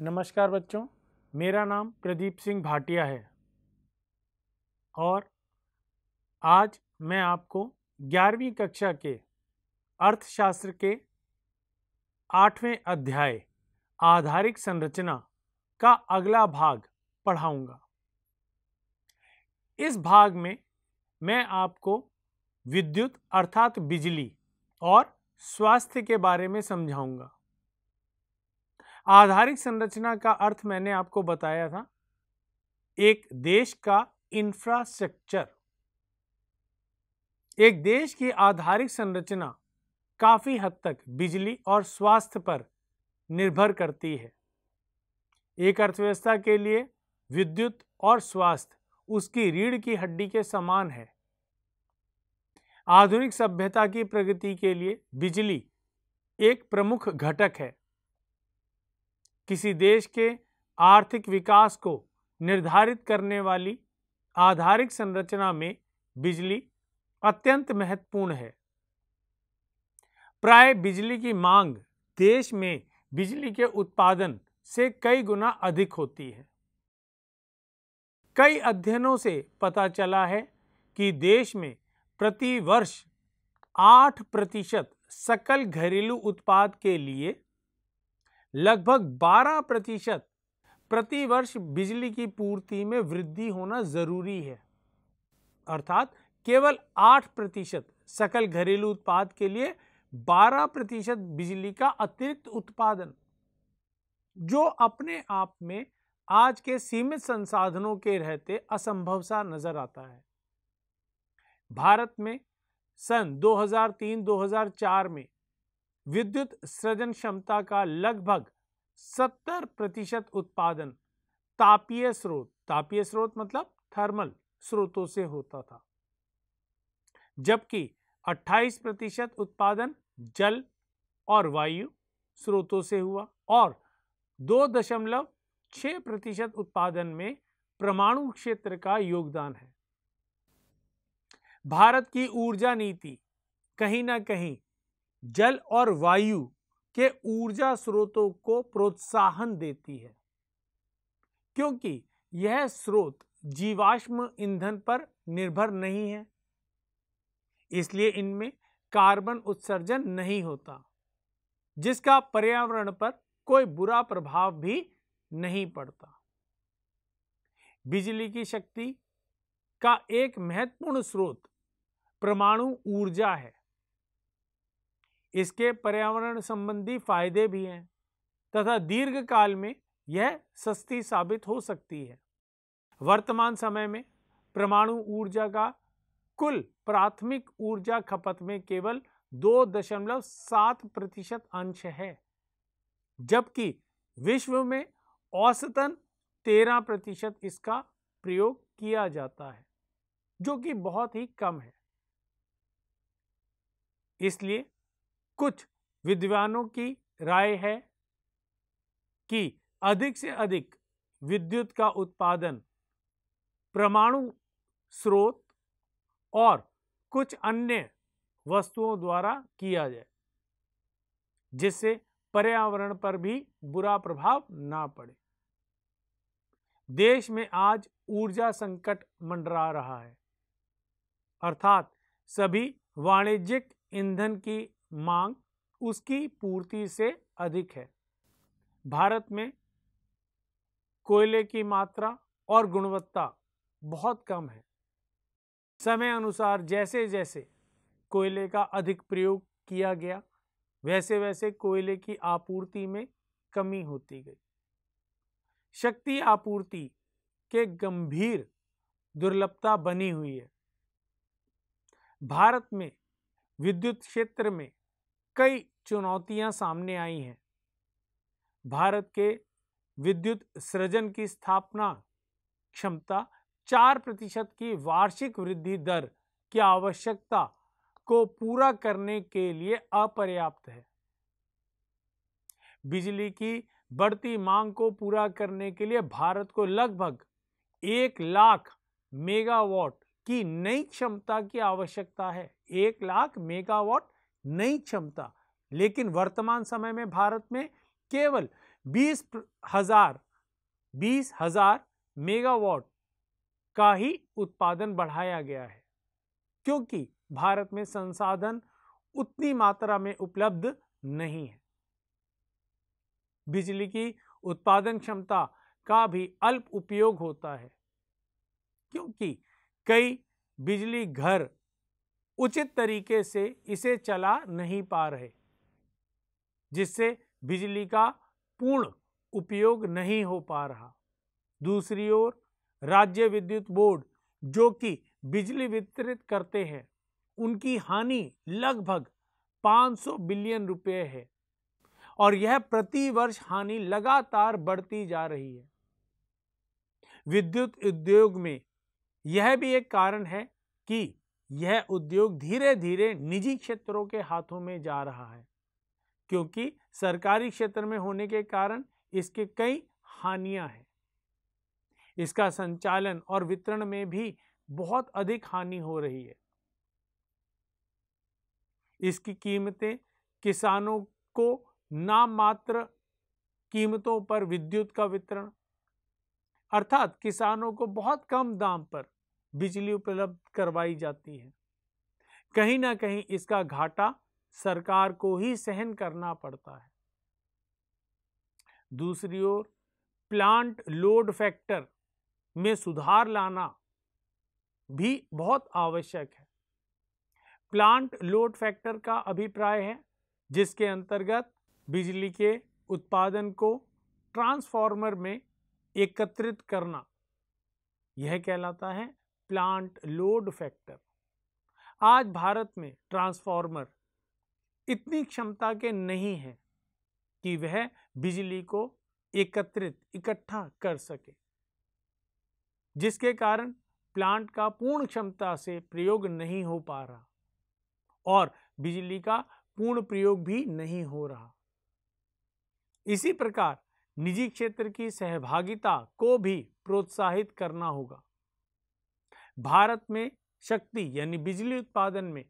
नमस्कार बच्चों मेरा नाम प्रदीप सिंह भाटिया है और आज मैं आपको ग्यारहवीं कक्षा के अर्थशास्त्र के आठवें अध्याय आधारिक संरचना का अगला भाग पढ़ाऊंगा इस भाग में मैं आपको विद्युत अर्थात बिजली और स्वास्थ्य के बारे में समझाऊंगा आधारिक संरचना का अर्थ मैंने आपको बताया था एक देश का इंफ्रास्ट्रक्चर एक देश की आधारिक संरचना काफ़ी हद तक बिजली और स्वास्थ्य पर निर्भर करती है एक अर्थव्यवस्था के लिए विद्युत और स्वास्थ्य उसकी रीढ़ की हड्डी के समान है आधुनिक सभ्यता की प्रगति के लिए बिजली एक प्रमुख घटक है किसी देश के आर्थिक विकास को निर्धारित करने वाली आधारिक संरचना में बिजली अत्यंत महत्वपूर्ण है प्राय बिजली की मांग देश में बिजली के उत्पादन से कई गुना अधिक होती है कई अध्ययनों से पता चला है कि देश में प्रति वर्ष आठ प्रतिशत सकल घरेलू उत्पाद के लिए लगभग 12 प्रतिशत प्रतिवर्ष बिजली की पूर्ति में वृद्धि होना जरूरी है अर्थात केवल 8 प्रतिशत सकल घरेलू उत्पाद के लिए 12 प्रतिशत बिजली का अतिरिक्त उत्पादन जो अपने आप में आज के सीमित संसाधनों के रहते असंभव सा नजर आता है भारत में सन 2003-2004 में विद्युत सृजन क्षमता का लगभग 70 प्रतिशत उत्पादन तापीय स्रोत तापीय स्रोत मतलब थर्मल स्रोतों से होता था जबकि 28 प्रतिशत उत्पादन जल और वायु स्रोतों से हुआ और दो दशमलव छः प्रतिशत उत्पादन में परमाणु क्षेत्र का योगदान है भारत की ऊर्जा नीति कहीं ना कहीं जल और वायु के ऊर्जा स्रोतों को प्रोत्साहन देती है क्योंकि यह स्रोत जीवाश्म ईंधन पर निर्भर नहीं है इसलिए इनमें कार्बन उत्सर्जन नहीं होता जिसका पर्यावरण पर कोई बुरा प्रभाव भी नहीं पड़ता बिजली की शक्ति का एक महत्वपूर्ण स्रोत परमाणु ऊर्जा है इसके पर्यावरण संबंधी फायदे भी हैं तथा दीर्घ काल में यह सस्ती साबित हो सकती है वर्तमान समय में परमाणु ऊर्जा का कुल प्राथमिक ऊर्जा खपत में केवल दो दशमलव सात प्रतिशत अंश है जबकि विश्व में औसतन तेरह प्रतिशत इसका प्रयोग किया जाता है जो कि बहुत ही कम है इसलिए कुछ विद्वानों की राय है कि अधिक से अधिक विद्युत का उत्पादन परमाणु स्रोत और कुछ अन्य वस्तुओं द्वारा किया जाए जिससे पर्यावरण पर भी बुरा प्रभाव ना पड़े देश में आज ऊर्जा संकट मंडरा रहा है अर्थात सभी वाणिज्यिक ईंधन की मांग उसकी पूर्ति से अधिक है भारत में कोयले की मात्रा और गुणवत्ता बहुत कम है समय अनुसार जैसे जैसे कोयले का अधिक प्रयोग किया गया वैसे वैसे कोयले की आपूर्ति में कमी होती गई शक्ति आपूर्ति के गंभीर दुर्लभता बनी हुई है भारत में विद्युत क्षेत्र में कई चुनौतियां सामने आई हैं भारत के विद्युत सृजन की स्थापना क्षमता चार प्रतिशत की वार्षिक वृद्धि दर की आवश्यकता को पूरा करने के लिए अपर्याप्त है बिजली की बढ़ती मांग को पूरा करने के लिए भारत को लगभग एक लाख मेगावाट की नई क्षमता की आवश्यकता है एक लाख मेगावाट नई क्षमता लेकिन वर्तमान समय में भारत में केवल बीस हजार बीस हजार मेगावाट का ही उत्पादन बढ़ाया गया है क्योंकि भारत में संसाधन उतनी मात्रा में उपलब्ध नहीं है बिजली की उत्पादन क्षमता का भी अल्प उपयोग होता है क्योंकि कई बिजली घर उचित तरीके से इसे चला नहीं पा रहे जिससे बिजली का पूर्ण उपयोग नहीं हो पा रहा दूसरी ओर राज्य विद्युत बोर्ड जो कि बिजली वितरित करते हैं उनकी हानि लगभग 500 बिलियन रुपए है और यह प्रति वर्ष हानि लगातार बढ़ती जा रही है विद्युत उद्योग में यह भी एक कारण है कि यह उद्योग धीरे धीरे निजी क्षेत्रों के हाथों में जा रहा है क्योंकि सरकारी क्षेत्र में होने के कारण इसके कई हानियां हैं इसका संचालन और वितरण में भी बहुत अधिक हानि हो रही है इसकी कीमतें किसानों को ना मात्र कीमतों पर विद्युत का वितरण अर्थात किसानों को बहुत कम दाम पर बिजली उपलब्ध करवाई जाती है कहीं ना कहीं इसका घाटा सरकार को ही सहन करना पड़ता है दूसरी ओर प्लांट लोड फैक्टर में सुधार लाना भी बहुत आवश्यक है प्लांट लोड फैक्टर का अभिप्राय है जिसके अंतर्गत बिजली के उत्पादन को ट्रांसफार्मर में एकत्रित करना यह कहलाता है प्लांट लोड फैक्टर आज भारत में ट्रांसफार्मर इतनी क्षमता के नहीं हैं कि वह बिजली को एकत्रित इकट्ठा कर सके जिसके कारण प्लांट का पूर्ण क्षमता से प्रयोग नहीं हो पा रहा और बिजली का पूर्ण प्रयोग भी नहीं हो रहा इसी प्रकार निजी क्षेत्र की सहभागिता को भी प्रोत्साहित करना होगा भारत में शक्ति यानी बिजली उत्पादन में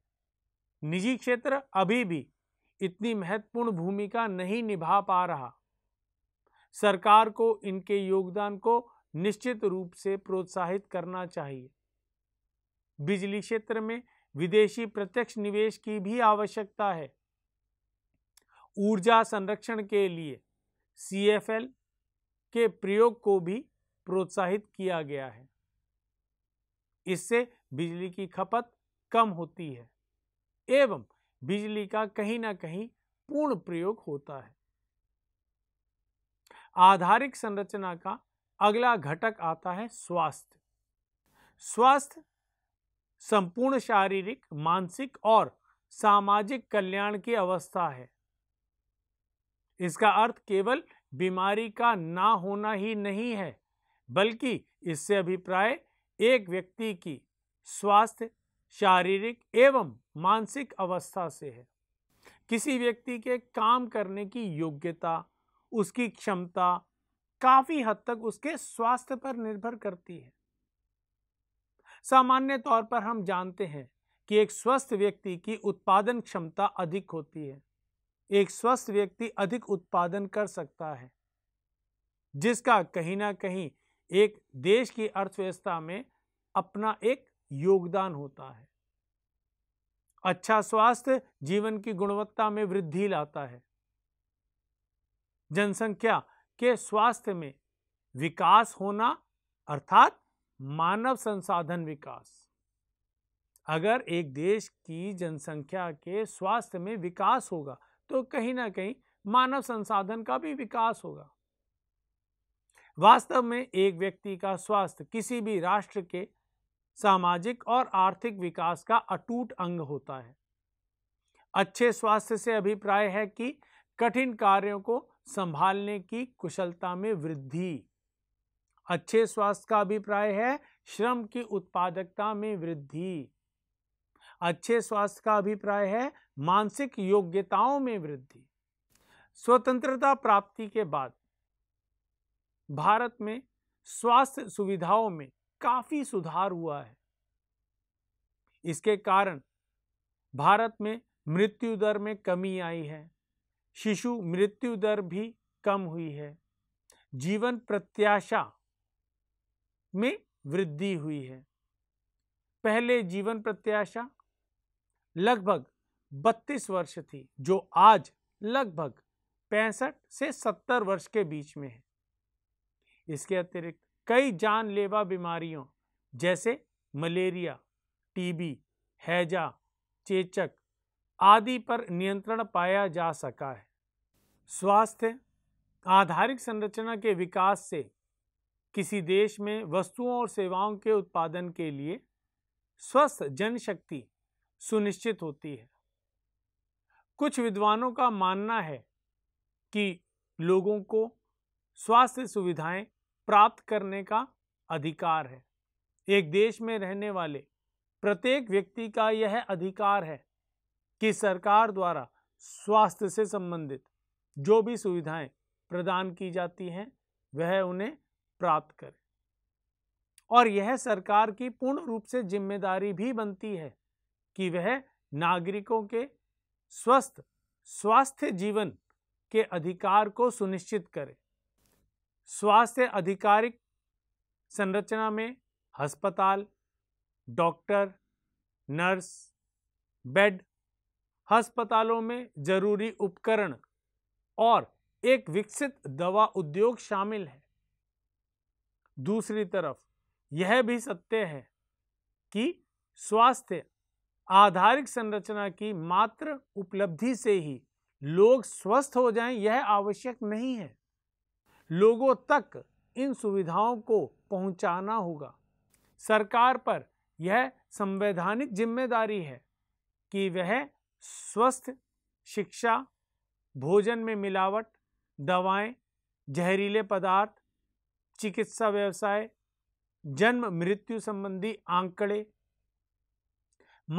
निजी क्षेत्र अभी भी इतनी महत्वपूर्ण भूमिका नहीं निभा पा रहा सरकार को इनके योगदान को निश्चित रूप से प्रोत्साहित करना चाहिए बिजली क्षेत्र में विदेशी प्रत्यक्ष निवेश की भी आवश्यकता है ऊर्जा संरक्षण के लिए सी के प्रयोग को भी प्रोत्साहित किया गया है इससे बिजली की खपत कम होती है एवं बिजली का कहीं ना कहीं पूर्ण प्रयोग होता है आधारिक संरचना का अगला घटक आता है स्वास्थ्य स्वास्थ्य संपूर्ण शारीरिक मानसिक और सामाजिक कल्याण की अवस्था है इसका अर्थ केवल बीमारी का ना होना ही नहीं है बल्कि इससे अभिप्राय एक व्यक्ति की स्वास्थ्य शारीरिक एवं मानसिक अवस्था से है किसी व्यक्ति के काम करने की योग्यता उसकी क्षमता काफी हद तक उसके स्वास्थ्य पर निर्भर करती है सामान्य तौर पर हम जानते हैं कि एक स्वस्थ व्यक्ति की उत्पादन क्षमता अधिक होती है एक स्वस्थ व्यक्ति अधिक उत्पादन कर सकता है जिसका कहीं ना कहीं एक देश की अर्थव्यवस्था में अपना एक योगदान होता है अच्छा स्वास्थ्य जीवन की गुणवत्ता में वृद्धि लाता है जनसंख्या के स्वास्थ्य में विकास होना अर्थात मानव संसाधन विकास अगर एक देश की जनसंख्या के स्वास्थ्य में विकास होगा तो कहीं ना कहीं मानव संसाधन का भी विकास होगा वास्तव में एक व्यक्ति का स्वास्थ्य किसी भी राष्ट्र के सामाजिक और आर्थिक विकास का अटूट अंग होता है अच्छे स्वास्थ्य से अभिप्राय है कि कठिन कार्यों को संभालने की कुशलता में वृद्धि अच्छे स्वास्थ्य का अभिप्राय है श्रम की उत्पादकता में वृद्धि अच्छे स्वास्थ्य का अभिप्राय है मानसिक योग्यताओं में वृद्धि स्वतंत्रता प्राप्ति के बाद भारत में स्वास्थ्य सुविधाओं में काफी सुधार हुआ है इसके कारण भारत में मृत्यु दर में कमी आई है शिशु मृत्यु दर भी कम हुई है जीवन प्रत्याशा में वृद्धि हुई है पहले जीवन प्रत्याशा लगभग 32 वर्ष थी जो आज लगभग पैंसठ से 70 वर्ष के बीच में है इसके अतिरिक्त कई जानलेवा बीमारियों जैसे मलेरिया टीबी हैजा चेचक आदि पर नियंत्रण पाया जा सका है स्वास्थ्य आधारिक संरचना के विकास से किसी देश में वस्तुओं और सेवाओं के उत्पादन के लिए स्वस्थ जनशक्ति सुनिश्चित होती है कुछ विद्वानों का मानना है कि लोगों को स्वास्थ्य सुविधाएं प्राप्त करने का अधिकार है एक देश में रहने वाले प्रत्येक व्यक्ति का यह अधिकार है कि सरकार द्वारा स्वास्थ्य से संबंधित जो भी सुविधाएं प्रदान की जाती हैं वह उन्हें प्राप्त करें और यह सरकार की पूर्ण रूप से जिम्मेदारी भी बनती है कि वह नागरिकों के स्वस्थ स्वास्थ्य जीवन के अधिकार को सुनिश्चित करे स्वास्थ्य आधिकारिक संरचना में अस्पताल डॉक्टर नर्स बेड अस्पतालों में जरूरी उपकरण और एक विकसित दवा उद्योग शामिल है दूसरी तरफ यह भी सत्य है कि स्वास्थ्य आधारिक संरचना की मात्र उपलब्धि से ही लोग स्वस्थ हो जाएं यह आवश्यक नहीं है लोगों तक इन सुविधाओं को पहुंचाना होगा सरकार पर यह संवैधानिक जिम्मेदारी है कि वह स्वस्थ शिक्षा भोजन में मिलावट दवाएं, जहरीले पदार्थ चिकित्सा व्यवसाय जन्म मृत्यु संबंधी आंकड़े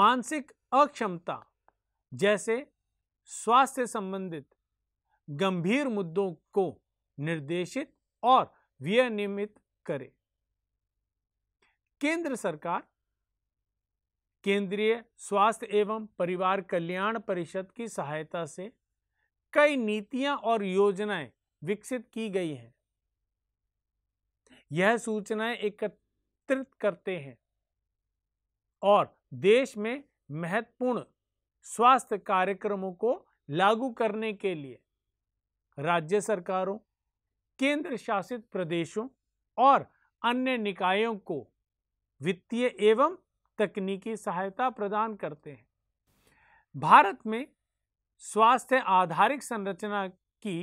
मानसिक अक्षमता जैसे स्वास्थ्य संबंधित गंभीर मुद्दों को निर्देशित और विनियमित करे केंद्र सरकार केंद्रीय स्वास्थ्य एवं परिवार कल्याण परिषद की सहायता से कई नीतियां और योजनाएं विकसित की गई हैं यह सूचनाएं एकत्रित करते हैं और देश में महत्वपूर्ण स्वास्थ्य कार्यक्रमों को लागू करने के लिए राज्य सरकारों केंद्र शासित प्रदेशों और अन्य निकायों को वित्तीय एवं तकनीकी सहायता प्रदान करते हैं भारत में स्वास्थ्य आधारित संरचना की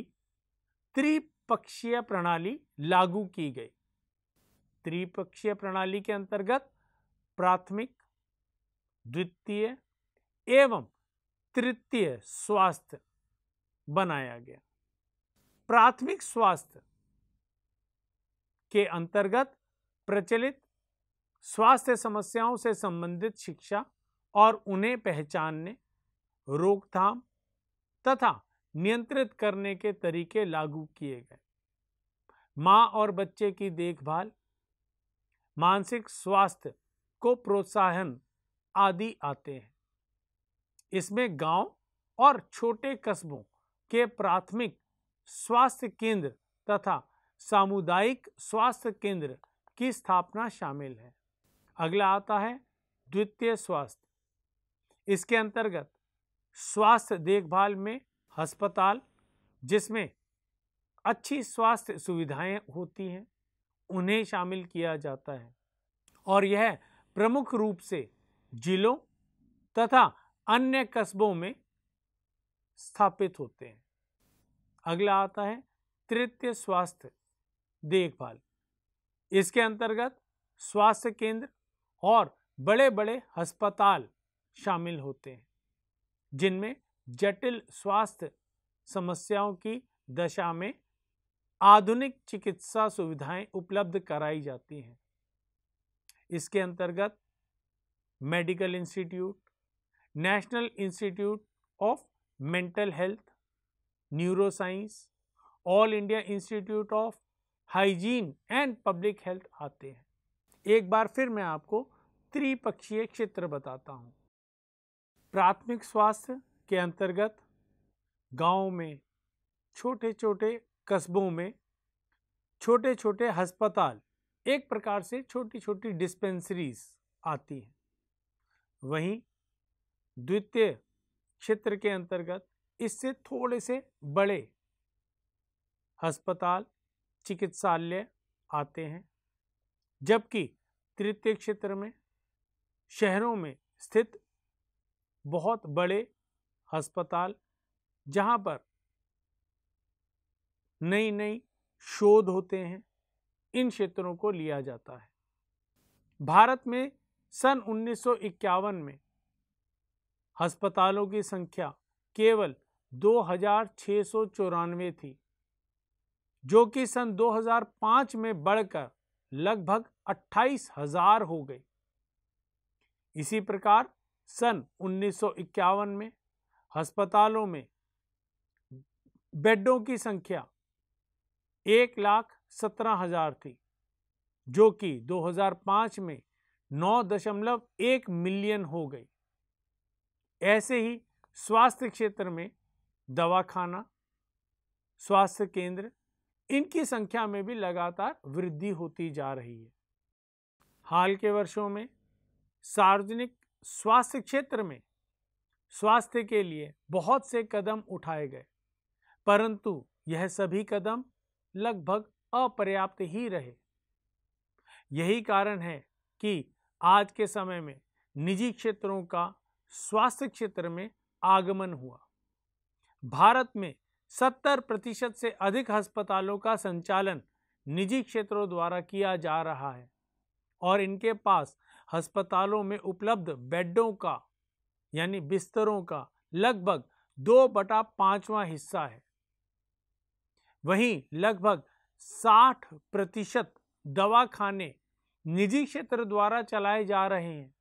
त्रिपक्षीय प्रणाली लागू की गई त्रिपक्षीय प्रणाली के अंतर्गत प्राथमिक द्वितीय एवं तृतीय स्वास्थ्य बनाया गया प्राथमिक स्वास्थ्य के अंतर्गत प्रचलित स्वास्थ्य समस्याओं से संबंधित शिक्षा और उन्हें पहचानने रोकथाम तथा नियंत्रित करने के तरीके लागू किए गए मां और बच्चे की देखभाल मानसिक स्वास्थ्य को प्रोत्साहन आदि आते हैं इसमें गांव और छोटे कस्बों के प्राथमिक स्वास्थ्य केंद्र तथा सामुदायिक स्वास्थ्य केंद्र की स्थापना शामिल है अगला आता है द्वितीय स्वास्थ्य इसके अंतर्गत स्वास्थ्य देखभाल में अस्पताल जिसमें अच्छी स्वास्थ्य सुविधाएं होती हैं उन्हें शामिल किया जाता है और यह प्रमुख रूप से जिलों तथा अन्य कस्बों में स्थापित होते हैं अगला आता है तृतीय स्वास्थ्य देखभाल इसके अंतर्गत स्वास्थ्य केंद्र और बड़े बड़े अस्पताल शामिल होते हैं जिनमें जटिल स्वास्थ्य समस्याओं की दशा में आधुनिक चिकित्सा सुविधाएं उपलब्ध कराई जाती हैं इसके अंतर्गत medical institute national institute of mental health neuroscience all India institute of hygiene and public health आते हैं एक बार फिर मैं आपको त्रिपक्षीय क्षेत्र बताता हूँ प्राथमिक स्वास्थ्य के अंतर्गत गाँव में छोटे छोटे कस्बों में छोटे छोटे हस्पताल एक प्रकार से छोटी छोटी डिस्पेंसरीज आती हैं वहीं द्वितीय क्षेत्र के अंतर्गत इससे थोड़े से बड़े अस्पताल चिकित्सालय आते हैं जबकि तृतीय क्षेत्र में शहरों में स्थित बहुत बड़े अस्पताल जहां पर नई नई शोध होते हैं इन क्षेत्रों को लिया जाता है भारत में सन 1951 में अस्पतालों की संख्या केवल दो हजार सौ चौरानवे थी जो कि सन 2005 में बढ़कर लगभग अट्ठाईस हजार हो गई इसी प्रकार सन 1951 में अस्पतालों में बेडों की संख्या एक लाख सत्रह हजार थी जो कि 2005 में नौ दशमलव एक मिलियन हो गई ऐसे ही स्वास्थ्य क्षेत्र में दवाखाना स्वास्थ्य केंद्र इनकी संख्या में भी लगातार वृद्धि होती जा रही है हाल के वर्षों में सार्वजनिक स्वास्थ्य क्षेत्र में स्वास्थ्य के लिए बहुत से कदम उठाए गए परंतु यह सभी कदम लगभग अपर्याप्त ही रहे यही कारण है कि आज के समय में निजी क्षेत्रों का स्वास्थ्य क्षेत्र में आगमन हुआ भारत में 70 प्रतिशत से अधिक अस्पतालों का संचालन निजी क्षेत्रों द्वारा किया जा रहा है और इनके पास अस्पतालों में उपलब्ध बेडों का यानी बिस्तरों का लगभग दो बटा पांचवा हिस्सा है वहीं लगभग 60 प्रतिशत दवाखाने निजी क्षेत्र द्वारा चलाए जा रहे हैं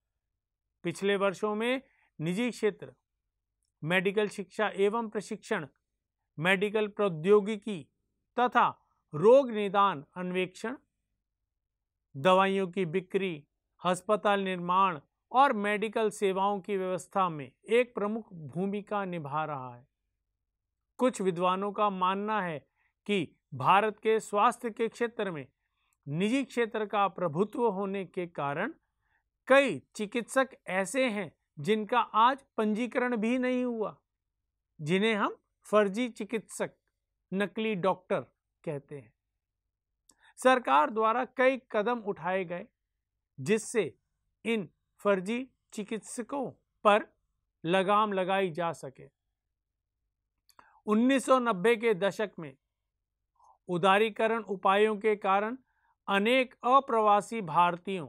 पिछले वर्षों में निजी क्षेत्र मेडिकल शिक्षा एवं प्रशिक्षण मेडिकल प्रौद्योगिकी तथा रोग निदान अन्वेक्षण दवाइयों की बिक्री अस्पताल निर्माण और मेडिकल सेवाओं की व्यवस्था में एक प्रमुख भूमिका निभा रहा है कुछ विद्वानों का मानना है कि भारत के स्वास्थ्य के क्षेत्र में निजी क्षेत्र का प्रभुत्व होने के कारण कई चिकित्सक ऐसे हैं जिनका आज पंजीकरण भी नहीं हुआ जिन्हें हम फर्जी चिकित्सक नकली डॉक्टर कहते हैं सरकार द्वारा कई कदम उठाए गए जिससे इन फर्जी चिकित्सकों पर लगाम लगाई जा सके 1990 के दशक में उदारीकरण उपायों के कारण अनेक अप्रवासी भारतीयों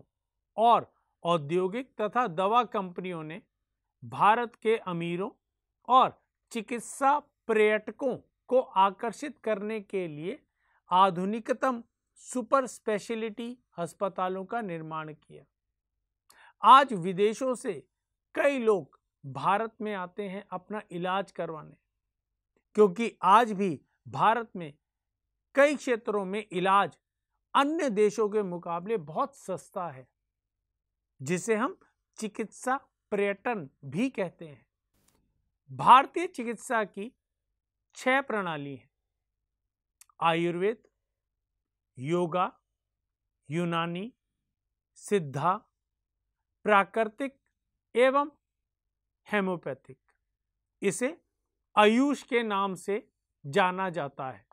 और औद्योगिक तथा दवा कंपनियों ने भारत के अमीरों और चिकित्सा पर्यटकों को आकर्षित करने के लिए आधुनिकतम सुपर स्पेशलिटी अस्पतालों का निर्माण किया आज विदेशों से कई लोग भारत में आते हैं अपना इलाज करवाने क्योंकि आज भी भारत में कई क्षेत्रों में इलाज अन्य देशों के मुकाबले बहुत सस्ता है जिसे हम चिकित्सा पर्यटन भी कहते हैं भारतीय चिकित्सा की छह प्रणाली है आयुर्वेद योगा यूनानी सिद्धा प्राकृतिक एवं हेमोपैथिक इसे आयुष के नाम से जाना जाता है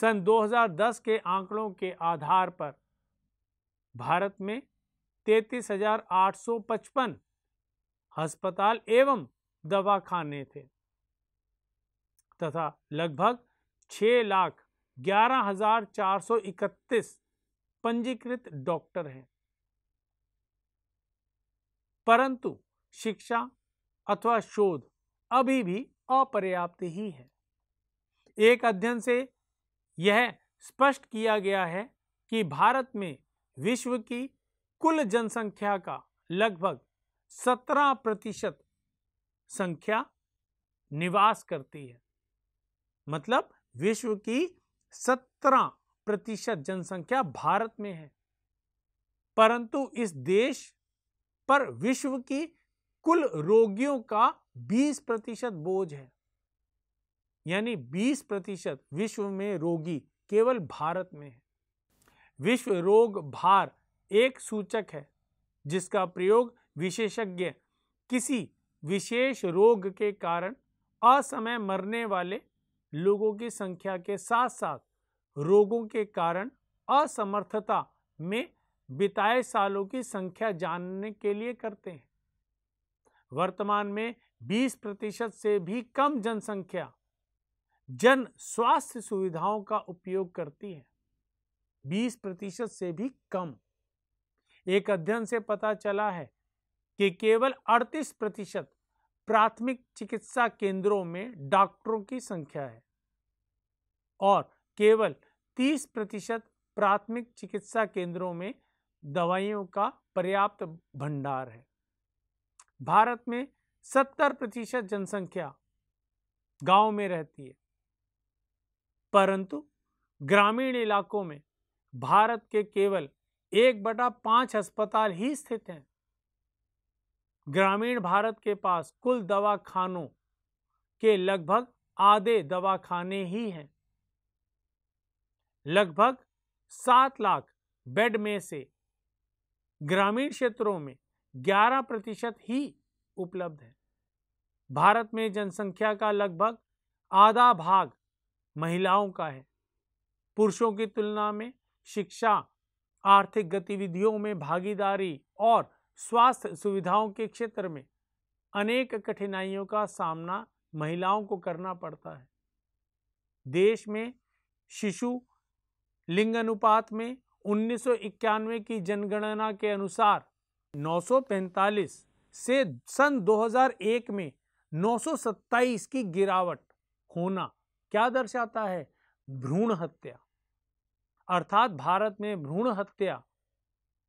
सन 2010 के आंकड़ों के आधार पर भारत में तैतीस हजार आठ सौ पचपन अस्पताल एवं दवाखाने थे तथा लगभग छह लाख ग्यारह हजार चार सौ इकतीस पंजीकृत डॉक्टर हैं परंतु शिक्षा अथवा शोध अभी भी अपर्याप्त ही है एक अध्ययन से यह स्पष्ट किया गया है कि भारत में विश्व की कुल जनसंख्या का लगभग 17 प्रतिशत संख्या निवास करती है मतलब विश्व की 17 प्रतिशत जनसंख्या भारत में है परंतु इस देश पर विश्व की कुल रोगियों का 20 प्रतिशत बोझ है यानी 20 प्रतिशत विश्व में रोगी केवल भारत में है विश्व रोग भार एक सूचक है जिसका प्रयोग विशेषज्ञ किसी विशेष रोग के कारण असमय मरने वाले लोगों की संख्या के साथ साथ रोगों के कारण असमर्थता में बिताए सालों की संख्या जानने के लिए करते हैं वर्तमान में 20 प्रतिशत से भी कम जनसंख्या जन स्वास्थ्य सुविधाओं का उपयोग करती है 20 प्रतिशत से भी कम एक अध्ययन से पता चला है कि केवल 38 प्रतिशत प्राथमिक चिकित्सा केंद्रों में डॉक्टरों की संख्या है और केवल 30 प्रतिशत प्राथमिक चिकित्सा केंद्रों में दवाइयों का पर्याप्त भंडार है भारत में 70 प्रतिशत जनसंख्या गांव में रहती है परंतु ग्रामीण इलाकों में भारत के केवल एक बटा पांच अस्पताल ही स्थित हैं ग्रामीण भारत के पास कुल दवाखानों के लगभग आधे दवाखाने ही हैं लगभग सात लाख बेड में से ग्रामीण क्षेत्रों में ग्यारह प्रतिशत ही उपलब्ध है भारत में जनसंख्या का लगभग आधा भाग महिलाओं का है पुरुषों की तुलना में शिक्षा आर्थिक गतिविधियों में भागीदारी और स्वास्थ्य सुविधाओं के क्षेत्र में अनेक कठिनाइयों का सामना महिलाओं को करना पड़ता है देश में शिशु लिंग अनुपात में 1991 की जनगणना के अनुसार 945 से सन 2001 में 927 की गिरावट होना क्या दर्शाता है भ्रूण हत्या अर्थात भारत में भ्रूण हत्या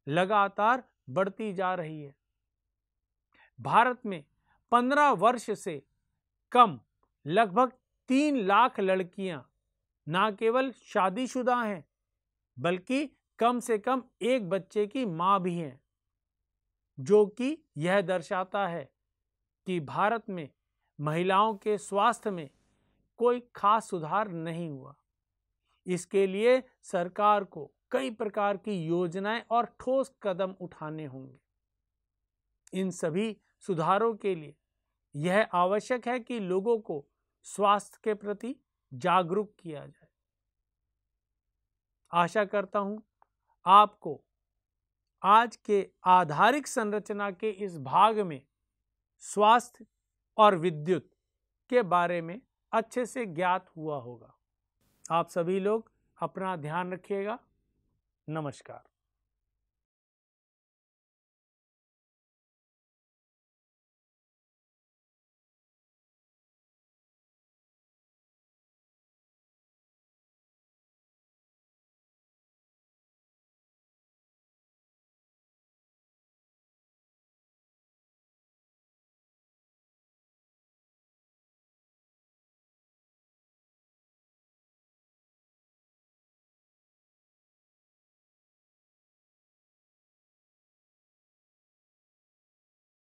लगातार बढ़ती जा रही है भारत में पंद्रह वर्ष से कम लगभग तीन लाख लड़कियां ना केवल शादीशुदा हैं बल्कि कम से कम एक बच्चे की मां भी हैं जो कि यह दर्शाता है कि भारत में महिलाओं के स्वास्थ्य में कोई खास सुधार नहीं हुआ इसके लिए सरकार को कई प्रकार की योजनाएं और ठोस कदम उठाने होंगे इन सभी सुधारों के लिए यह आवश्यक है कि लोगों को स्वास्थ्य के प्रति जागरूक किया जाए आशा करता हूं आपको आज के आधारिक संरचना के इस भाग में स्वास्थ्य और विद्युत के बारे में अच्छे से ज्ञात हुआ होगा आप सभी लोग अपना ध्यान रखिएगा नमस्कार